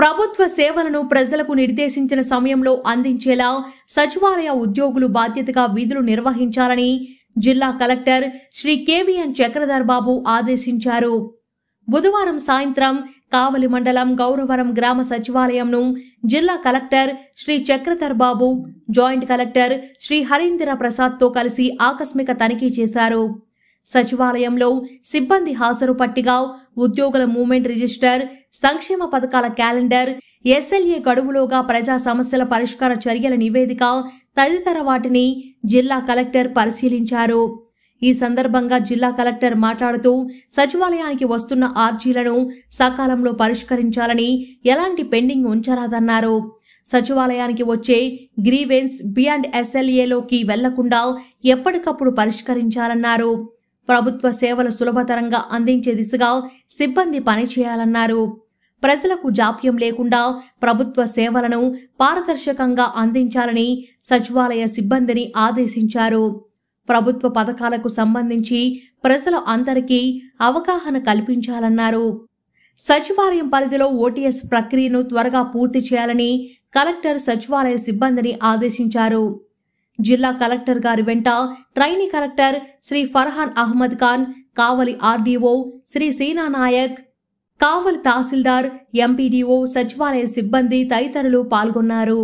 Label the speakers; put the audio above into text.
Speaker 1: ప్రభుత్వ సేవలను ప్రజలకు నిర్దేశించిన సమయంలో అందించేలా సచివాలయ ఉద్యోగులు బాధ్యతగా విధులు నిర్వహించాలని జిల్లా కలెక్టర్ శ్రీ కేవీఎన్ చక్రధర్ బాబు ఆదేశించారు బుధవారం సాయంత్రం కావలి మండలం గౌరవరం గ్రామ సచివాలయంను జిల్లా collector Shri Chakradhar Babu joint collector Shri Harindra ప్రసాద్తో కలిసి ఆకస్మిక తనిఖీ చేశారు సచివాలయంలో సిబ్బంది హాజరు పట్టిగా ఉద్యోగుల మూవ్మెంట్ రిజిస్టర్ సంక్షేమ పథకాల క్యాలెండర్ ఎస్ఎల్ఏ గడువులోగా ప్రజా సమస్యల పరిష్కార చర్యల నివేదిక తదితర వాటిని జిల్లా కలెక్టర్ పరిశీలించారు ఈ సందర్భంగా జిల్లా కలెక్టర్ మాట్లాడుతూ సచివాలయానికి వస్తున్న ఆర్జీలను సకాలంలో పరిష్కరించాలని ఎలాంటి పెండింగ్ ఉంచరాదన్నారు సచివాలయానికి వచ్చే గ్రీవెన్స్ బియాండ్ ఎస్ఎల్ఏలోకి వెళ్లకుండా ఎప్పటికప్పుడు పరిష్కరించాలన్నారు ప్రభుత్వ సేవలు సులభతరంగా అందించే దిశగా సిబ్బంది పనిచేయాలన్నారు ప్రజలకు జాప్యం లేకుండా ప్రభుత్వ సేవలను పారదర్శకంగా అందించాలని సచివాలయ సిబ్బందిని ఆదేశించారు ప్రభుత్వ పథకాలకు సంబంధించి ప్రజల అందరికీ అవగాహన కల్పించాలన్నారు సచివాలయం పరిధిలో ఓటీఎస్ ప్రక్రియను త్వరగా పూర్తి చేయాలని కలెక్టర్ సచివాలయ సిబ్బందిని ఆదేశించారు జిల్లా కలెక్టర్ గారి వెంట trainee collector Shri Farhan Ahmed Khan Kavali RDO Shri Seena Naik Kavali tahsildar MPDO సచివాలయ సిబ్బంది తదితరులు పాల్గొన్నారు